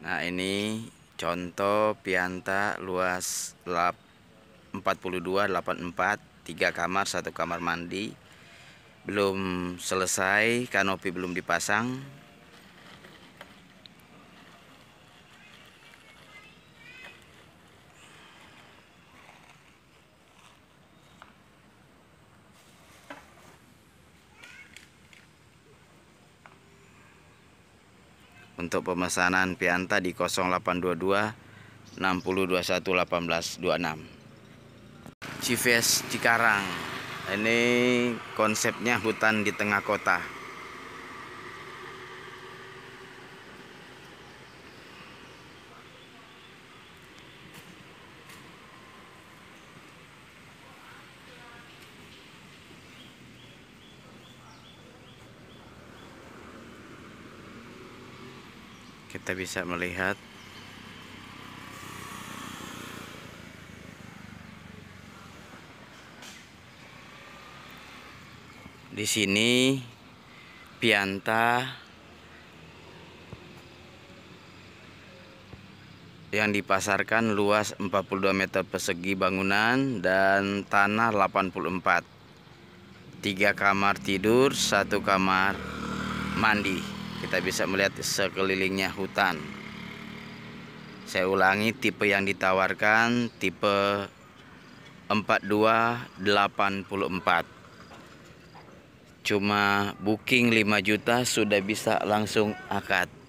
Nah ini contoh pianta luas 42 84 3 kamar 1 kamar mandi belum selesai kanopi belum dipasang untuk pemesanan Pianta di 0822 621826 CVS Cikarang ini konsepnya hutan di tengah kota kita bisa melihat di sini pianta yang dipasarkan luas 42 meter persegi bangunan dan tanah 84 tiga kamar tidur satu kamar mandi kita bisa melihat sekelilingnya hutan saya ulangi tipe yang ditawarkan tipe 4284 cuma booking 5 juta sudah bisa langsung akad